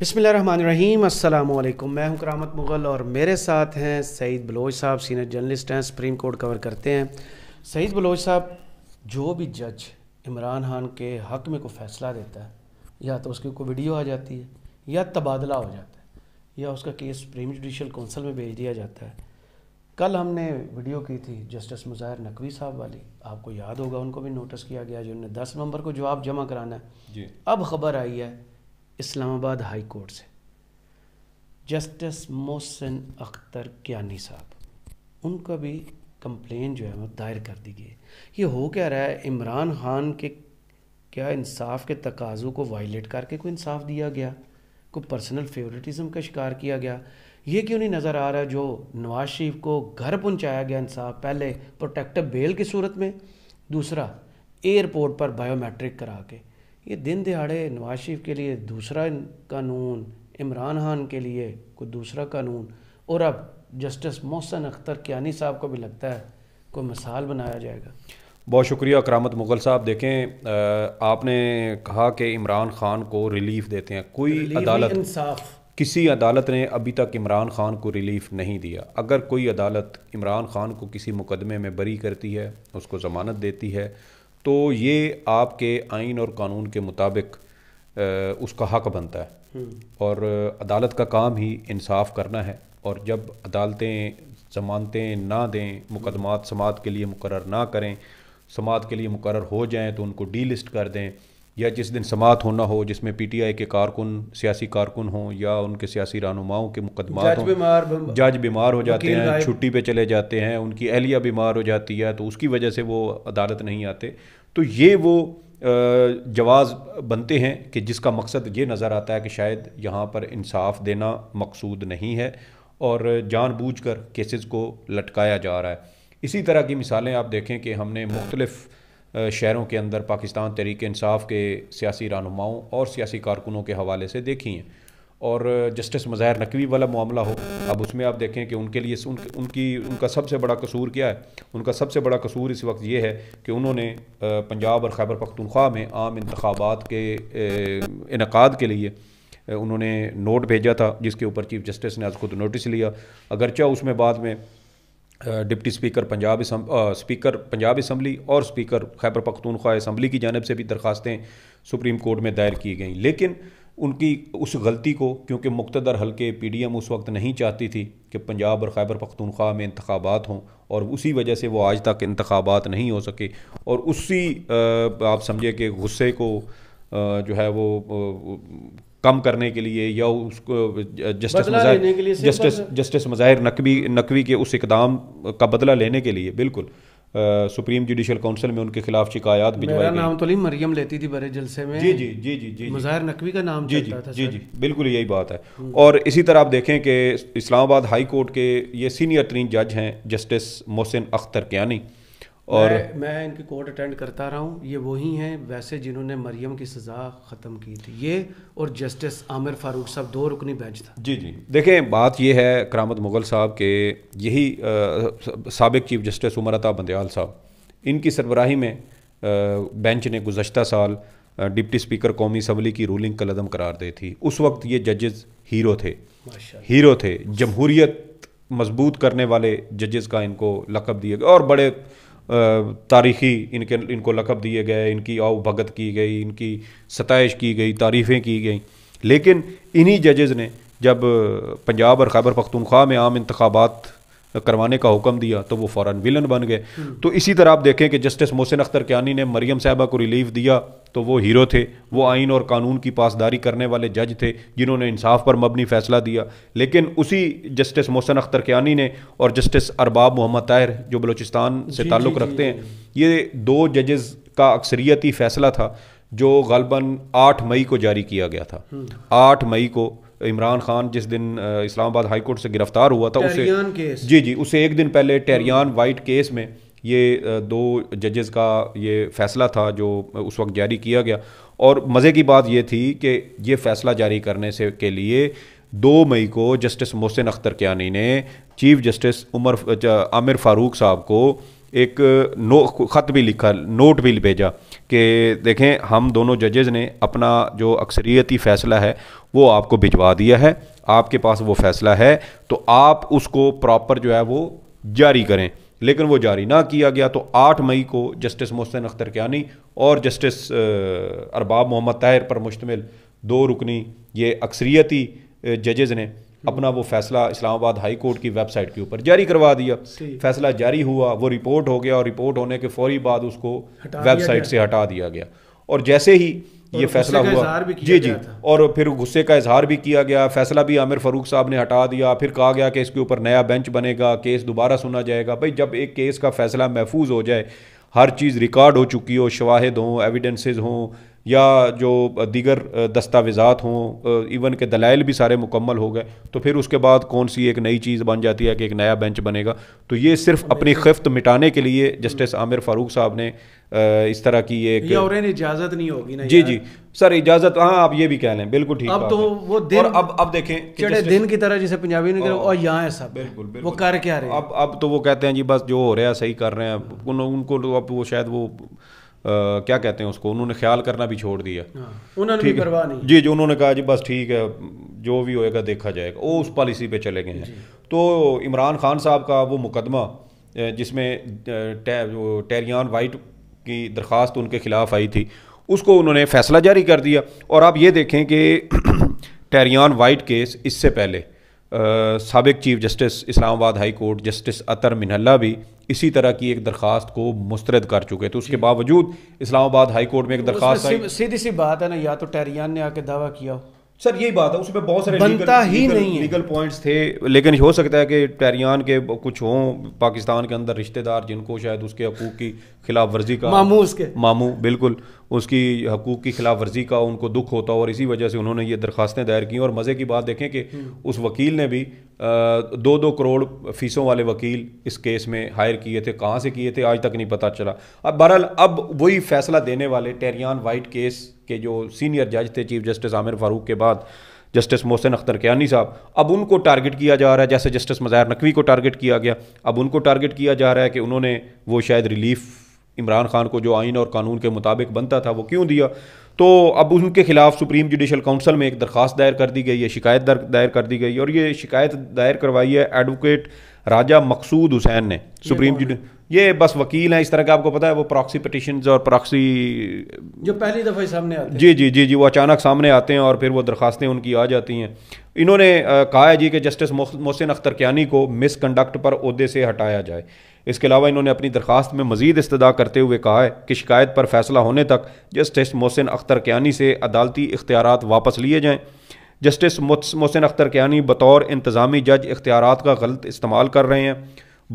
बसमीम अल्लाम मैं हूं करामत मुग़ल और मेरे साथ हैं सईद बलोच साहब सीनियर जर्नलिस्ट हैं सुप्रीम कोर्ट कवर करते हैं सईद बलोच साहब जो भी जज इमरान खान के हक़ में कोई फ़ैसला देता है या तो उसकी कोई वीडियो आ जाती है या तबादला हो जाता है या उसका केस सुप्रीम जुडिशल कौंसिल में भेज दिया जाता है कल हमने वीडियो की थी जस्टिस मुजाहिर नकवी साहब वाली आपको याद होगा उनको भी नोटिस किया गया जिन्होंने दस नवंबर को जवाब जमा कराना है जी अब खबर आई है इस्लामाबाद हाई कोर्ट से जस्टिस मोहसिन अख्तर क्यानी साहब उनका भी कंप्लेन जो है वो दायर कर दी गई ये हो क्या रहा है इमरान खान के क्या इंसाफ के तकाज़ों को वायलेट करके कोई इंसाफ दिया गया को पर्सनल फेवरेटिज्म का शिकार किया गया ये क्यों नहीं नज़र आ रहा जो नवाज शरीफ को घर पहुंचाया गया इंसाफ पहले प्रोटेक्टिव बेल की सूरत में दूसरा एयरपोर्ट पर बायोमेट्रिक करा के ये दिन दिहाड़े नवाज शरीफ के लिए दूसरा कानून इमरान खान के लिए कोई दूसरा कानून और अब जस्टिस मोहसन अख्तर क्यानी साहब को भी लगता है कोई मिसाल बनाया जाएगा बहुत शुक्रिया करामत मुगल साहब देखें आपने कहा कि इमरान खान को रिलीफ देते हैं कोई अदालत इंसाफ किसी अदालत ने अभी तक इमरान खान को रिलीफ नहीं दिया अगर कोई अदालत इमरान खान को किसी मुकदमे में बरी करती है उसको ज़मानत देती है तो ये आपके आइन और कानून के मुताबिक उसका हक बनता है हम्म। और अदालत का काम ही इंसाफ करना है और जब अदालतें जमानतें ना दें मुकदमात समात के लिए मुकर ना करें समात के लिए मुकर हो जाएं तो उनको डी लिस्ट कर दें या जिस दिन समात होना हो जिसमें पी टी आई के कारकुन सियासी कारकुन हों या उनके सियासी रहनुमाओं के मुकदमा जज बीमार जज बीमार हो जाते हैं छुट्टी पे चले जाते हैं उनकी अहलिया बीमार हो जाती है तो उसकी वजह से वो अदालत नहीं आते तो ये वो जवाज़ बनते हैं कि जिसका मकसद ये नज़र आता है कि शायद यहाँ पर इंसाफ देना मकसूद नहीं है और जानबूझकर केसेस को लटकाया जा रहा है इसी तरह की मिसालें आप देखें कि हमने मुख्तलफ़ शहरों के अंदर पाकिस्तान तहरीक इंसाफ के सियासी रहनुमाओं और सियासी कारकुनों के हवाले से देखी हैं और जस्टिस मज़ाहिर नकवी वाला मामला हो अब उसमें आप देखें कि उनके लिए उन, उनकी उनका सबसे बड़ा कसूर क्या है उनका सबसे बड़ा कसूर इस वक्त ये है कि उन्होंने पंजाब और खैबर पख्तनख्वा में आम इंतबात के इनका के लिए उन्होंने नोट भेजा था जिसके ऊपर चीफ जस्टिस ने आज खुद नोटिस लिया अगरचा उसमें बाद में deputy speaker Punjab speaker Punjab assembly और स्पीकर खैबर पख्तूनख्वा इसम्बली की जानब से भी दरखास्तें सुप्रीम कोर्ट में दायर की गई लेकिन उनकी उस गलती को क्योंकि मुख्तर हल्के पी डी एम उस वक्त नहीं चाहती थी कि पंजाब और खैबर पख्तूनख्वा में इंतबात हों और उसी वजह से वो आज तक इंतबात नहीं हो सके और उसी आप समझे कि गुस्से को जो है वो कम करने के लिए या उसको justice Mazahir justice justice Mazahir Naqvi Naqvi के उस इकदाम का बदला लेने के लिए बिल्कुल सुप्रीम जुडिशल काउंसिल में उनके खिलाफ शिकायत मेरा नाम तो नहीं मरियम लेती थी बड़े जलसे में जी जी जी जी जी मुजाहिर नकवी का नाम जी जी था जी जी बिल्कुल यही बात है हम्म। और इसी तरह आप देखें कि इस्लामाबाद हाई कोर्ट के ये सीनियर तरीन जज हैं जस्टिस मोहसिन अख्तर क्यानी और मैं, मैं इनकी कोर्ट अटेंड करता रहा हूँ ये वही हैं वैसे जिन्होंने मरियम की सज़ा ख़त्म की थी ये और जस्टिस आमिर फारूक साहब दो रुकनी बेंच था जी जी देखें बात ये है करामत मुगल साहब के यही सबक चीफ जस्टिस उमर अता बंदयाल साहब इनकी सरबराही में आ, बेंच ने गुजशत साल डिप्टी स्पीकर कौमी असम्बली की रूलिंग का लदम करार दी थी उस वक्त ये जजेस हीरो थे हीरो थे जमहूरीत मजबूत करने वाले जजेस का इनको लकब दिए गए और बड़े तारीखी इनके इनको लकब दिए गए इनकी आव भगत की गई इनकी सतश की गई तारीफ़ें की गई लेकिन इन्हीं जजेज़ ने जब पंजाब और खैबर पख्तूनख्वा में आम इंतबात करवाने का हुक्म दिया तो वो फ़ौर विलन बन गए हम्म। तो इसी तरह आप देखें कि जस्टिस मोहसिन अख्तर क्यानी ने मरीम साहबा को रिलीफ दिया तो वो हीरो थे वो आइन और कानून की पासदारी करने वाले जज थे जिन्होंने इंसाफ पर मबनी फैसला दिया लेकिन उसी जस्टिस मोहसिन अख्तर क्यानी ने और जस्टिस अरबाब मोहम्मद ताहिर जो बलोचिस्तान से ताल्लुक़ रखते हैं ये दो जजेस का अक्सरियती फैसला था जो गलबन आठ मई को जारी किया गया था हम्म। आठ मई को इमरान खान जिस दिन इस्लामाबाद हाई कोर्ट से गिरफ्तार हुआ था उसे केस। जी जी उसे एक दिन पहले टेरियान वाइट केस में ये दो जजेस का ये फैसला था जो उस वक्त जारी किया गया और मज़े की बात ये थी कि ये फैसला जारी करने से के लिए दो मई को जस्टिस मोहसिन अख्तर क्यानी ने चीफ जस्टिस उमर आमिर फारूक साहब को एक नो ख़त भी लिखा नोट भी भेजा कि देखें हम दोनों जजेज़ ने अपना जो अक्सरियती फ़ैसला है वो आपको भिजवा दिया है आपके पास वो फैसला है तो आप उसको प्रॉपर जो है वो जारी करें लेकिन वो जारी ना किया गया तो 8 मई को जस्टिस मोहसिन अख्तर क्यानी और जस्टिस अरबाब मोहम्मद ताहिर पर मुश्तमिल दो रुकनी ये अक्सरियती जजेज़ ने अपना वो फैसला इस्लामाबाद हाई कोर्ट की वेबसाइट के ऊपर जारी करवा दिया फैसला जारी हुआ वो रिपोर्ट हो गया और रिपोर्ट होने के फौरी बाद उसको वेबसाइट से हटा दिया गया और जैसे ही ये फैसला हुआ जी जी और फिर गुस्से का इजहार भी किया गया फैसला भी आमिर फरूक साहब ने हटा दिया फिर कहा गया कि इसके ऊपर नया बेंच बनेगा केस दोबारा सुना जाएगा भाई जब एक केस का फैसला महफूज हो जाए हर चीज़ रिकॉर्ड हो चुकी हो शवाहद हों एविडेंसेज हों या जो दीगर दस्तावेज़ात हों इवन के दलाइल भी सारे मुकम्मल हो गए तो फिर उसके बाद कौन सी एक नई चीज़ बन जाती है कि एक नया बेंच बनेगा तो ये सिर्फ अपनी खिफ्त मिटाने के लिए जस्टिस आमिर फ़ारूक साहब ने इस तरह की एक और इजाज़त नहीं होगी ना जी जी सर इजाजत हाँ आप ये भी कह लें बिल्कुल ठीक अब तो वो दिन अब अब देखें चढ़े दिन की तरह जैसे पंजाबी ने हाँ। और यहाँ है सब बिल्कुल, वो कर क्या रहे अब अब तो वो कहते हैं जी बस जो हो रहा है सही कर रहे हैं उन, उनको तो अब वो शायद वो क्या कहते हैं उसको उन्होंने ख्याल करना भी छोड़ दिया हाँ, उन्होंने भी परवाह नहीं जी जी उन्होंने कहा जी बस ठीक है जो भी होएगा देखा जाएगा वो उस पॉलिसी पे चले गए हैं तो इमरान खान साहब का वो मुकदमा जिसमें टेरियान वाइट की दरख्वास्त उनके ख़िलाफ़ आई थी उसको उन्होंने फैसला जारी कर दिया और आप ये देखें कि टेरियान वाइट केस इससे पहले सबक chief justice Islamabad high court justice Athar Minallah भी इसी तरह की एक दरख्वास्त को मुस्तरद कर चुके थे तो उसके बावजूद इस्लामाबाद हाई कोर्ट में एक दरख्वास्त सीधी सी बात है ना या तो टेरियान ने आके दावा किया हो सर यही बात है उसमें बहुत सारे बनता लीगल, ही लीगल, नहीं लीगल पॉइंट्स थे लेकिन हो सकता है कि टेरियान के कुछ हों पाकिस्तान के अंदर रिश्तेदार जिनको शायद उसके हकूक की खिलाफ वर्जी का मामू उसके मामू बिल्कुल उसकी हकूक़ की खिलाफ वर्जी का उनको दुख होता और इसी वजह से उन्होंने ये दरखास्तें दायर की और मज़े की बात देखें कि हम्म। उस वकील ने भी दो दो करोड़ फीसों वाले वकील इस केस में हायर किए थे कहाँ से किए थे आज तक नहीं पता चला अब बहरहाल अब वही फैसला देने वाले टेरियान वाइट केस के जो सीनियर जज थे चीफ जस्टिस आमिर फारूक के बाद जस्टिस मोहसिन अख्तर कियानी साहब अब उनको टारगेट किया जा रहा है जैसे जस्टिस मज़ाहिर नकवी को टारगेट किया गया अब उनको टारगेट किया जा रहा है कि उन्होंने वो शायद रिलीफ इमरान खान को जो आइन और कानून के मुताबिक बनता था वो क्यों दिया तो अब उनके खिलाफ सुप्रीम जुडिशल काउंसिल में एक दरख्वास्त दायर कर दी गई है शिकायत दायर कर दी गई और ये शिकायत दायर करवाई है एडवोकेट राजा मकसूद हुसैन ने सुप्रीम ये बस वकील हैं इस तरह का आपको पता है वो प्रॉक्सी पटिशन और प्रॉक्सी जो पहली दफ़ा सामने आते हैं जी जी जी जी वो अचानक सामने आते हैं और फिर वो दरखास्तें उनकी आ जाती हैं इन्होंने कहा है जी कि जस्टिस मोहसिन अख्तर क्यानी को मिस कंडक्ट पर अहदे से हटाया जाए इसके अलावा इन्होंने अपनी दरख्वास्त में मजीद इस्तः करते हुए कहा है कि शिकायत पर फैसला होने तक जस्टिस मोहसिन अख्तर क्यानी से अदालती इख्तियार वापस लिए जाएँ जस्टिस मोहसिन अख्तर कियानी बतौर इंतज़ामी जज इख्तियार का गलत इस्तेमाल कर रहे हैं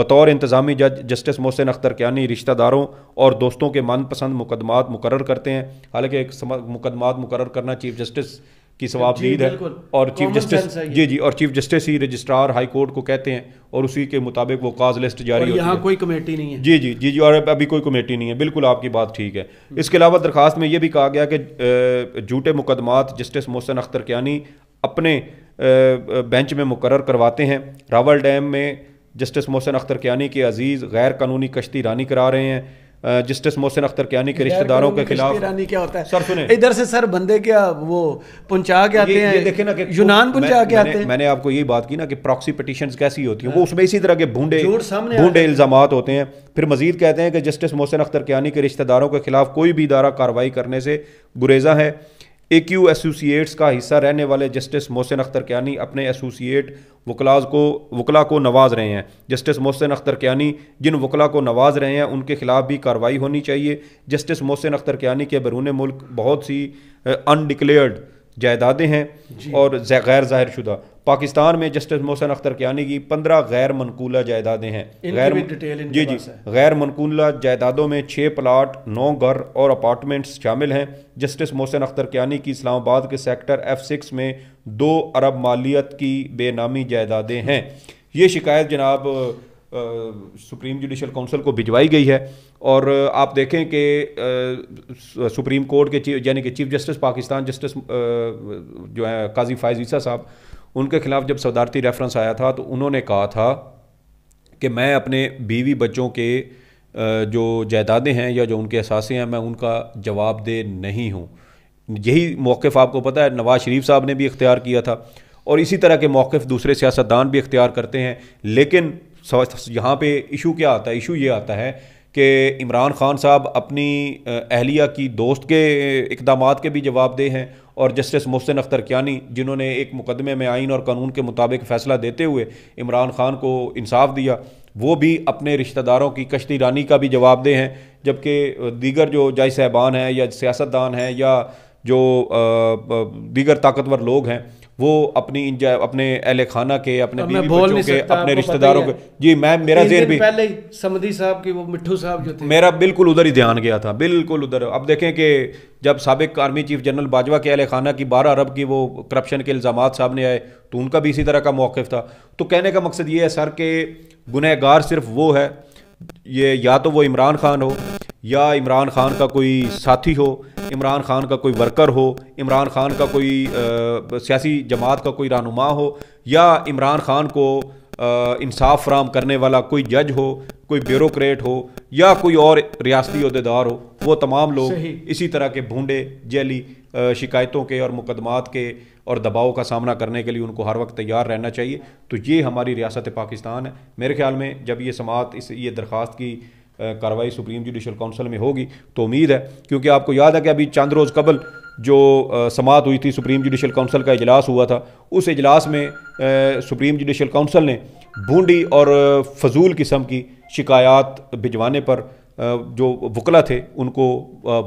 बतौर इंतज़ामी जज जस्टिस मोहसिन अख्तर कियानी रिश्तेदारों और दोस्तों के मनपसंद मुकदमात मुकर करते हैं हालांकि एक मुकदमात मुकर करना चीफ जस्टिस की सवाबदीद है और चीफ जस्टिस जी जी और चीफ जस्टिस ही रजिस्ट्रार हाई कोर्ट को कहते हैं और उसी के मुताबिक वो काज लिस्ट जारी होती यहाँ कोई कमेटी नहीं है जी जी जी जी और अभी कोई कमेटी नहीं है बिल्कुल आपकी बात ठीक है इसके अलावा दरख्वास्त में यह भी कहा गया कि झूठे मुकदमात जस्टिस मोहसन अख्तर क्यानी अपने बेंच में मुकर करवाते हैं रावल डैम में जस्टिस मोहसन अख्तर क्यानी के अजीज़ गैर कानूनी कश्ती रानी करा रहे हैं जस्टिस मोहसिन अख्तर कियानी के रिश्तेदारों के खिलाफ क्या होता है सर सुने इधर से सर बंदे क्या वो पहुंचा के आते हैं देखे ना कि यूनान पहुंचा के आते हैं मैंने आपको यही बात की ना कि प्रॉक्सी पटिशन कैसी होती है वो हाँ। उसमें इसी तरह के भूडे भूडे इल्जाम होते हैं फिर मजीद कहते हैं कि जस्टिस मोहसिन अख्तर कियानी के रिश्तेदारों के खिलाफ कोई भी इदारा कार्रवाई करने से गुरेजा है ए क्यू एसोसिएट्स का हिस्सा रहने वाले जस्टिस मोहसिन अख्तर क्यानी अपने एसोसिएट वकलाज को वकला को नवाज रहे हैं जस्टिस मोहसिन अख्तर क्यानी जिन वकला को नवाज रहे हैं उनके खिलाफ भी कार्रवाई होनी चाहिए जस्टिस मोहसिन अख्तर क्यानी के बैरून मुल्क बहुत सी अनडिक्लेयर्ड जायदादें हैं और गैर जाहिर शुदा पाकिस्तान में जस्टिस मोहसन अख्तर कियानी की पंद्रह गैर मनकूला जायदादें हैं गैर जी जी गैर मनकूला जायदादों में छः प्लाट नौ घर और अपार्टमेंट्स शामिल हैं जस्टिस मोहसन अख्तर कियानी की इस्लामाबाद के सेक्टर एफ सिक्स में दो अरब मालियत की बेनामी जायदादें हैं ये शिकायत जनाब सुप्रीम जुडिशल काउंसिल को भिजवाई गई है और आप देखें कि सुप्रीम कोर्ट के चीफ यानी कि चीफ जस्टिस पाकिस्तान जस्टिस जो है काजी फायज ईसा साहब उनके खिलाफ जब सदारती रेफरेंस आया था तो उन्होंने कहा था कि मैं अपने बीवी बच्चों के जो जायदादें हैं या जो उनके असासे हैं मैं उनका जवाब दे नहीं हूँ यही मौक़ आपको पता है नवाज़ शरीफ साहब ने भी इख्तियार किया था और इसी तरह के मौक़ दूसरे सियासतदान भी इख्तियार करते हैं लेकिन यहाँ पे इशू क्या आता है इशू ये आता है कि इमरान खान साहब अपनी अहलिया की दोस्त के इकदाम के भी जवाब दे हैं और जस्टिस मोहसिन अख्तर क्यानी जिन्होंने एक मुकदमे में आइन और कानून के मुताबिक फ़ैसला देते हुए इमरान खान को इंसाफ दिया वो भी अपने रिश्तेदारों की कश्ती रानी का भी जवाब दे हैं जबकि दीगर जो जाय साहबान हैं या सियासतदान हैं या जो दीगर ताकतवर लोग हैं वो अपनी अपने अहल खाना के अपने बीवी बच्चों के अपने रिश्तेदारों के जी मैं मेरा जेर भी पहले ही समदी साहब की वो मिठू साहब जो थे मेरा बिल्कुल उधर ही ध्यान गया था बिल्कुल उधर अब देखें कि जब सबक आर्मी चीफ जनरल बाजवा के अहल खाना की बारह अरब की वो करप्शन के इल्ज़ाम सामने आए तो उनका भी इसी तरह का मौक़ था तो कहने का मकसद ये है सर कि गुनहगार सिर्फ वो है ये या तो वो इमरान खान हो या इमरान खान का कोई साथी हो इमरान खान का कोई वर्कर हो इमरान खान का कोई सियासी जमात का कोई रहनुमा हो या इमरान खान को इंसाफ फ्राहम करने वाला कोई जज हो कोई ब्यूरोक्रेट हो या कोई और रियासती अहदेदार हो वो तमाम लोग इसी तरह के भूडे जैली शिकायतों के और मुकदमात के और दबाव का सामना करने के लिए उनको हर वक्त तैयार रहना चाहिए तो ये हमारी रियासत पाकिस्तान है मेरे ख्याल में जब ये समात इस ये दरख्वास्त की कार्रवाई सुप्रीम जुडिशल काउंसिल में होगी तो उम्मीद है क्योंकि आपको याद है कि अभी चंद रोज़ कबल जो समात हुई थी सुप्रीम जुडिशल काउंसिल का इजलास हुआ था उस इजलास में सुप्रीम जुडिशल काउंसिल ने बूंदी और फजूल किस्म की शिकायत भिजवाने पर जो वकला थे उनको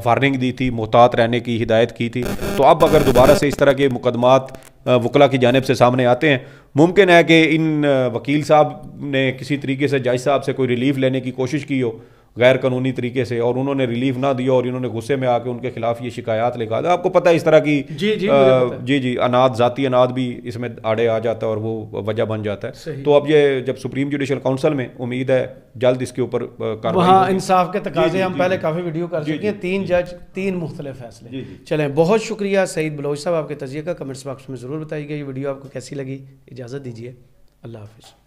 वार्निंग दी थी मोहतात रहने की हिदायत की थी तो अब अगर दोबारा से इस तरह के मुकदमात वकला की जानब से सामने आते हैं मुमकिन है कि इन वकील साहब ने किसी तरीके से जज साहब से कोई रिलीफ लेने की कोशिश की हो गैर कानूनी तरीके से और उन्होंने रिलीफ ना दिया और इन्होंने गुस्से में आके उनके खिलाफ ये शिकायत लिखा दी तो आपको पता है इस तरह की जी जी आ, जी जी अनाज जाती अनाज भी इसमें आड़े आ जाता है और वो वजह बन जाता है तो अब ये जब सुप्रीम जुडिशल काउंसिल में उम्मीद है जल्द इसके ऊपर इंसाफ के तकाजे हम पहले काफ़ी वीडियो कर चुके हैं तीन जज तीन मुख्तलि फैसले चले बहुत शुक्रिया सईद बलोच साहब आपके तजिए का कमेंट्स बॉक्स में ज़रूर बताइएगा ये वीडियो आपको कैसी लगी इजाज़त दीजिए अल्लाह हाफिज़